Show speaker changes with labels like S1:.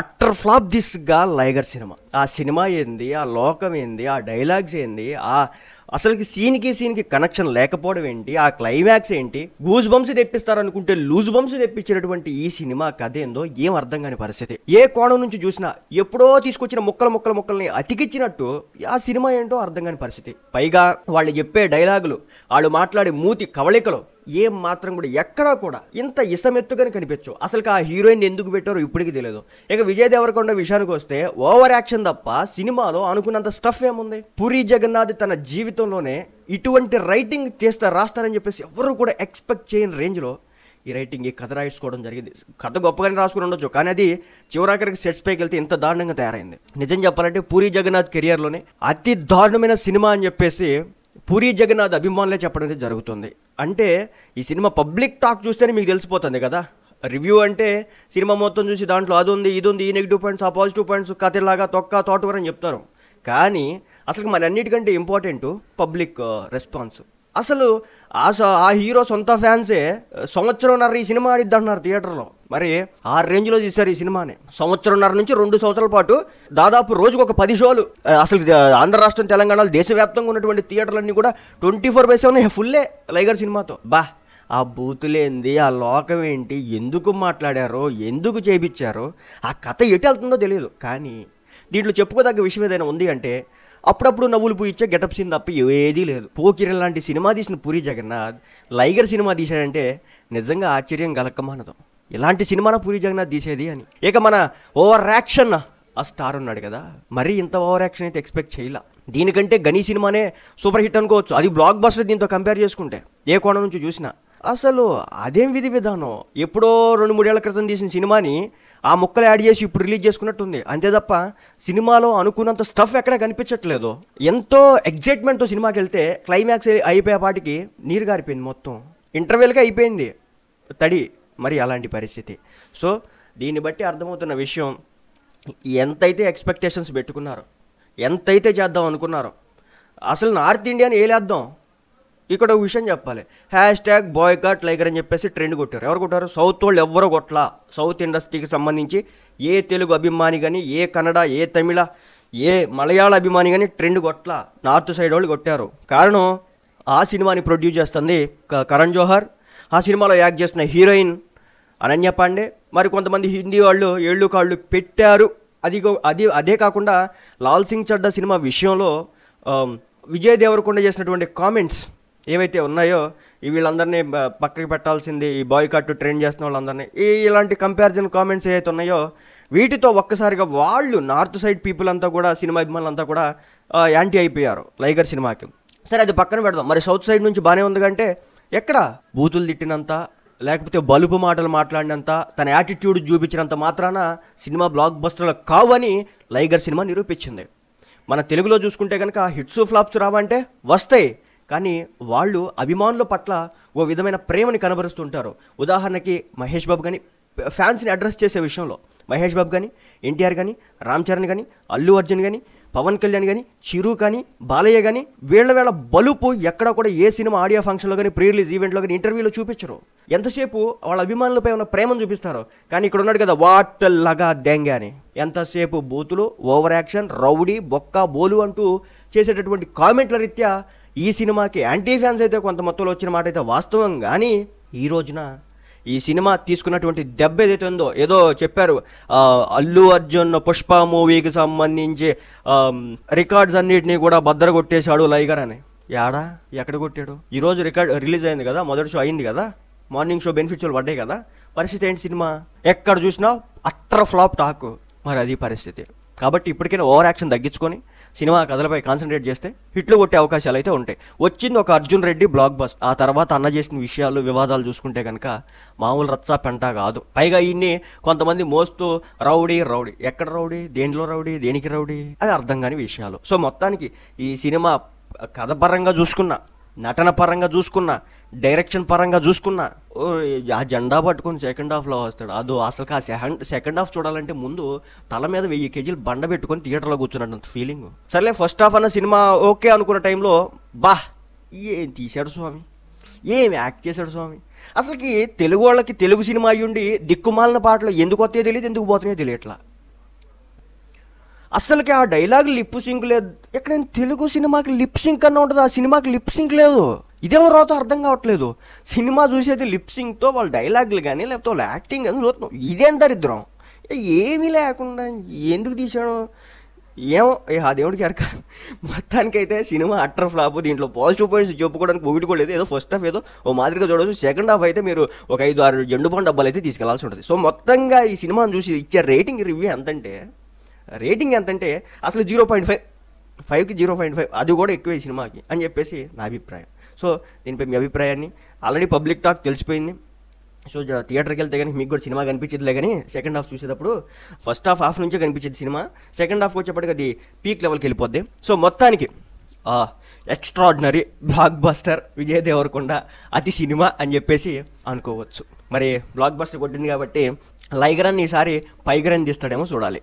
S1: utter flop దిస్గా Liger cinema ఆ cinema ఏంది ఆ లోకం ఏంది ఆ డైలాగ్స్ ఏంది ఆ అసలుకి సీన్కి సీన్కి కనెక్షన్ లేకపోవడం ఏంటి ఆ క్లైమాక్స్ ఏంటి గూజ్ బంప్స్ తెప్పిస్తారనుకుంటే లూజ్ బంప్స్ తెప్పించినటువంటి ఈ సినిమా కథ ఏందో ఏం అర్థం కాని పరిస్థితి ఏ కోణం నుంచి చూసినా ఎప్పుడో తీసుకొచ్చిన ముక్కల ముక్కల ముక్కల్ని అతికిచ్చినట్టు ఆ సినిమా ఏంటో అర్థం కాని పరిస్థితి పైగా వాళ్ళు చెప్పే డైలాగులు వాళ్ళు మాట్లాడే మూతి కవళికలు ఏం మాత్రం కూడా ఎక్కడా కూడా ఇంత ఇసమెత్తుగానే కనిపించవు అసలు ఆ హీరోయిన్ ఎందుకు పెట్టారో ఇప్పటికీ తెలియదు ఇక విజయ్ దేవరకొండ విషయానికి వస్తే ఓవర్ యాక్షన్ తప్ప సినిమాలో అనుకున్నంత స్టఫ్ ఏముంది పూరి జగన్నాథ్ తన జీవితంలోనే ఇటువంటి రైటింగ్ తీస్తా రాస్తారని చెప్పేసి ఎవరు కూడా ఎక్స్పెక్ట్ చేయని రేంజ్లో ఈ రైటింగ్ ఈ కథ రాయించుకోవడం జరిగింది కథ గొప్పగానే రాసుకుని ఉండొచ్చు కానీ అది చివరాఖరికి సెట్స్ పైకి వెళ్తే ఇంత దారుణంగా తయారైంది నిజం చెప్పాలంటే పూరి జగన్నాథ్ కెరియర్లోనే అతి దారుణమైన సినిమా అని చెప్పేసి పూరి జగన్నాథ్ అభిమానులే చెప్పడం జరుగుతుంది అంటే ఈ సినిమా పబ్లిక్ టాక్ చూస్తేనే మీకు తెలిసిపోతుంది కదా రివ్యూ అంటే సినిమా మొత్తం చూసి దాంట్లో అది ఉంది ఇది ఉంది ఈ నెగిటివ్ పాయింట్స్ ఆ పాజిటివ్ పాయింట్స్ కథలాగా తొక్క తోటకూర అని చెప్తారు కానీ అసలు మన అన్నిటికంటే ఇంపార్టెంట్ పబ్లిక్ రెస్పాన్స్ అసలు ఆ ఆ హీరో సొంత ఫ్యాన్సే సంవత్సరం ఉన్నారు ఈ సినిమా ఆడిద్దంటున్నారు థియేటర్లో మరి ఆ రేంజ్లో తీశారు ఈ సినిమాని సంవత్సరంన్నర నుంచి రెండు సంవత్సరాల పాటు దాదాపు రోజుకు ఒక పది షోలు అసలు ఆంధ్ర రాష్ట్రం తెలంగాణలో దేశవ్యాప్తంగా ఉన్నటువంటి థియేటర్లన్నీ కూడా ట్వంటీ ఫోర్ బై సెవెన్ ఫుల్లే లైగర్ సినిమాతో బా ఆ బూతులేంది ఆ లోకం ఏంటి ఎందుకు మాట్లాడారో ఎందుకు చేపించారో ఆ కథ ఎటు వెళ్తుందో తెలియదు కానీ దీంట్లో చెప్పుకోదగ్గ విషయం ఏదైనా ఉంది అంటే అప్పుడప్పుడు నవ్వులు పూయించే గెటప్ సీన్ తప్ప ఏదీ లేదు పోకిరి లాంటి సినిమా తీసిన పూరి జగన్నాథ్ లైగర్ సినిమా తీశాడంటే నిజంగా ఆశ్చర్యం గలక్కమానదు ఇలాంటి సినిమాన పూరి జగన్నాథ్ తీసేది అని ఇక మన ఓవర్ యాక్షన్ ఆ స్టార్ ఉన్నాడు కదా మరీ ఇంత ఓవర్ యాక్షన్ అయితే ఎక్స్పెక్ట్ చేయలే దీనికంటే గనీ సినిమానే సూపర్ హిట్ అనుకోవచ్చు అది బ్లాక్ బస్టర్ దీంతో కంపేర్ చేసుకుంటే ఏ కోణం నుంచి చూసినా అసలు అదేం విధి విధానం ఎప్పుడో రెండు మూడేళ్ల క్రితం తీసిన సినిమాని ఆ ముక్కలు యాడ్ చేసి ఇప్పుడు రిలీజ్ చేసుకున్నట్టుంది అంతే తప్ప సినిమాలో అనుకున్నంత స్టఫ్ ఎక్కడ కనిపించట్లేదు ఎంతో ఎగ్జైట్మెంట్తో సినిమాకి వెళ్తే క్లైమాక్స్ అయిపోయే పాటికి నీరు గారిపోయింది మొత్తం ఇంటర్వెల్గా అయిపోయింది తడి మరి అలాంటి పరిస్థితి సో దీన్ని బట్టి అర్థమవుతున్న విషయం ఎంతైతే ఎక్స్పెక్టేషన్స్ పెట్టుకున్నారో ఎంతైతే చేద్దాం అనుకున్నారో అసలు నార్త్ ఇండియాని ఏలేద్దాం ఇక్కడ ఒక విషయం చెప్పాలి hashtag boycott Liger అని చెప్పేసి ట్రెండ్ కొట్టారు ఎవరు కొట్టారు సౌత్ వాళ్ళు ఎవరు కొట్టలా సౌత్ ఇండస్ట్రీకి సంబంధించి ఏ తెలుగు అభిమాని కానీ ఏ కన్నడ ఏ తమిళ ఏ మలయాళ అభిమాని కానీ ట్రెండ్ కొట్లా నార్త్ సైడ్ వాళ్ళు కొట్టారు కారణం ఆ సినిమాని ప్రొడ్యూస్ చేస్తుంది కరణ్ జోహర్ ఆ సినిమాలో యాక్ట్ చేసిన హీరోయిన్ అనన్య పాండే మరి కొంతమంది హిందీ వాళ్ళు ఏళ్ళు కాళ్ళు పెట్టారు అది అది అదే కాకుండా లాల్ సింగ్ చడ్డా సినిమా విషయంలో విజయ్ దేవరకొండ చేసినటువంటి కామెంట్స్ ఏవైతే ఉన్నాయో వీళ్ళందరినీ పక్కకి పెట్టాల్సింది ఈ బాయ్ కట్టు ట్రైన్ చేస్తున్న వాళ్ళందరినీ ఈ ఇలాంటి కంపారిజన్ కామెంట్స్ ఏవైతే ఉన్నాయో వీటితో ఒక్కసారిగా వాళ్ళు నార్త్ సైడ్ పీపుల్ అంతా కూడా సినిమా అభిమానులంతా అంతా కూడా యాంటీ అయిపోయారు లైగర్ సినిమాకి సరే అది పక్కన పెడదాం మరి సౌత్ సైడ్ నుంచి బాగానే ఉంది కంటే ఎక్కడ బూతులు తిట్టినంత లేకపోతే బలుపు మాటలు మాట్లాడినంత తన యాటిట్యూడ్ చూపించినంత మాత్రాన సినిమా బ్లాక్ బస్టర్లు కావని లైగర్ సినిమా నిరూపించింది మన తెలుగులో చూసుకుంటే కనుక హిట్స్ ఫ్లాప్స్ రావంటే వస్తాయి కానీ వాళ్ళు అభిమానుల పట్ల ఓ విధమైన ప్రేమని కనబరుస్తుంటారు ఉదాహరణకి మహేష్ బాబు కానీ ఫ్యాన్స్ని అడ్రస్ చేసే విషయంలో మహేష్ బాబు కానీ ఎన్టీఆర్ కానీ రామ్ చరణ్ కానీ అల్లు అర్జున్ కానీ పవన్ కళ్యాణ్ కానీ చిరు కానీ బాలయ్య కానీ వీళ్ళ వేళ బలుపు ఎక్కడ కూడా ఏ సినిమా ఆడియో ఫంక్షన్లో కానీ ప్రీ రిలీజ్ ఈవెంట్లో కానీ ఇంటర్వ్యూలో చూపించరు ఎంతసేపు వాళ్ళ అభిమానులపై ఉన్న ప్రేమను చూపిస్తారు కానీ ఇక్కడ ఉన్నాడు కదా వాట్ లగా దెంగ అని ఎంతసేపు బూతులు ఓవర్ యాక్షన్ రౌడీ బొక్క బోలు అంటూ చేసేటటువంటి కామెంట్ల రీత్యా ఈ సినిమాకి యాంటీ ఫ్యాన్స్ అయితే కొంత మొత్తంలో వచ్చిన మాట అయితే వాస్తవం కానీ ఈ రోజున ఈ సినిమా తీసుకున్నటువంటి దెబ్బ ఏదైతే ఉందో ఏదో చెప్పారు అల్లు అర్జున్ పుష్ప మూవీకి సంబంధించి రికార్డ్స్ అన్నిటినీ కూడా భద్ర కొట్టేశాడు లైగర్ అని యాడా ఎక్కడ కొట్టాడు ఈరోజు రికార్డ్ రిలీజ్ అయింది కదా మొదటి షో అయింది కదా మార్నింగ్ షో బెనిఫిట్స్ పడ్డాయి కదా పరిస్థితి ఏంటి సినిమా ఎక్కడ చూసినా అట్ర ఫ్లాప్ టాక్ మరి అది పరిస్థితి కాబట్టి ఇప్పటికైనా ఓవర్ యాక్షన్ తగ్గించుకొని సినిమా కథలపై కాన్సన్ట్రేట్ చేస్తే హిట్లు కొట్టే అవకాశాలు అయితే ఉంటాయి వచ్చింది ఒక అర్జున్ రెడ్డి బ్లాక్ బస్ ఆ తర్వాత అన్న చేసిన విషయాలు వివాదాలు చూసుకుంటే కనుక మామూలు రత్సా పెంట కాదు పైగా ఈయన్ని కొంతమంది మోస్తూ రౌడీ రౌడీ ఎక్కడ రౌడీ దేనిలో రౌడీ దేనికి రౌడీ అది అర్థం కాని విషయాలు సో మొత్తానికి ఈ సినిమా కథ పరంగా చూసుకున్నా నటన పరంగా చూసుకున్నా డైరెక్షన్ పరంగా చూసుకున్నా ఆ జెండా పట్టుకొని సెకండ్ హాఫ్లో వస్తాడు అదో అసలు ఆ సెకండ్ సెకండ్ హాఫ్ చూడాలంటే ముందు తల మీద వెయ్యి కేజీలు బండ పెట్టుకొని థియేటర్లో కూర్చున్నట్టు ఫీలింగ్ సర్లే ఫస్ట్ హాఫ్ అన్న సినిమా ఓకే అనుకున్న టైంలో బా ఏం తీశాడు స్వామి ఏం యాక్ట్ చేశాడు స్వామి అసలుకి తెలుగు వాళ్ళకి తెలుగు సినిమా అయ్యుండి దిక్కుమాలిన పాటలు ఎందుకు వస్తాయో తెలియదు ఎందుకు పోతున్నాయో తెలియట్లా అసలుకి ఆ డైలాగ్ లిప్ సింక్ లేదు ఎక్కడైనా తెలుగు సినిమాకి లిప్ సింక్ అన్న ఉంటుంది ఆ సినిమాకి లిప్ సింక్ లేదు ఇదెవరోతో అర్థం కావట్లేదు సినిమా చూసేది లిప్సింగ్తో వాళ్ళ డైలాగులు కానీ లేకపోతే వాళ్ళ యాక్టింగ్ కానీ చూస్తున్నాం ఇదేం దరిద్రం ఏమీ లేకుండా ఎందుకు తీసాడు ఏమో ఆ దేవుడికి అరక మొత్తానికైతే సినిమా అట్టర్ ఫ్లాప్ దీంట్లో పాజిటివ్ పాయింట్స్ చెప్పుకోవడానికి ఒకటికోలేదు ఏదో ఫస్ట్ హాఫ్ ఏదో ఓ మాదిరిగా చూడవచ్చు సెకండ్ హాఫ్ అయితే మీరు ఒక ఐదు ఆరు జండు పండు డబ్బాలు అయితే తీసుకెళ్లాల్సి ఉంటుంది సో మొత్తంగా ఈ సినిమాను చూసి ఇచ్చే రేటింగ్ రివ్యూ ఎంతంటే రేటింగ్ ఎంతంటే అసలు జీరో పాయింట్ ఫైవ్ ఫైవ్కి జీరో పాయింట్ ఫైవ్ అది కూడా ఎక్కువ ఈ సినిమాకి అని చెప్పేసి నా అభిప్రాయం సో దీనిపై మీ అభిప్రాయాన్ని ఆల్రెడీ పబ్లిక్ టాక్ తెలిసిపోయింది సో థియేటర్కి వెళ్తే కానీ మీకు కూడా సినిమా కనిపించదులే కానీ సెకండ్ హాఫ్ చూసేటప్పుడు ఫస్ట్ హాఫ్ హాఫ్ నుంచే కనిపించేది సినిమా సెకండ్ హాఫ్ వచ్చేప్పటికి అది పీక్ లెవెల్కి వెళ్ళిపోద్ది సో మొత్తానికి extraordinary blockbuster Vijay Deverakonda అతి సినిమా అని చెప్పేసి అనుకోవచ్చు మరి బ్లాక్ బస్టర్ కొట్టింది కాబట్టి లైగరన్ ఈసారి పైగరన్ తీస్తాడేమో చూడాలి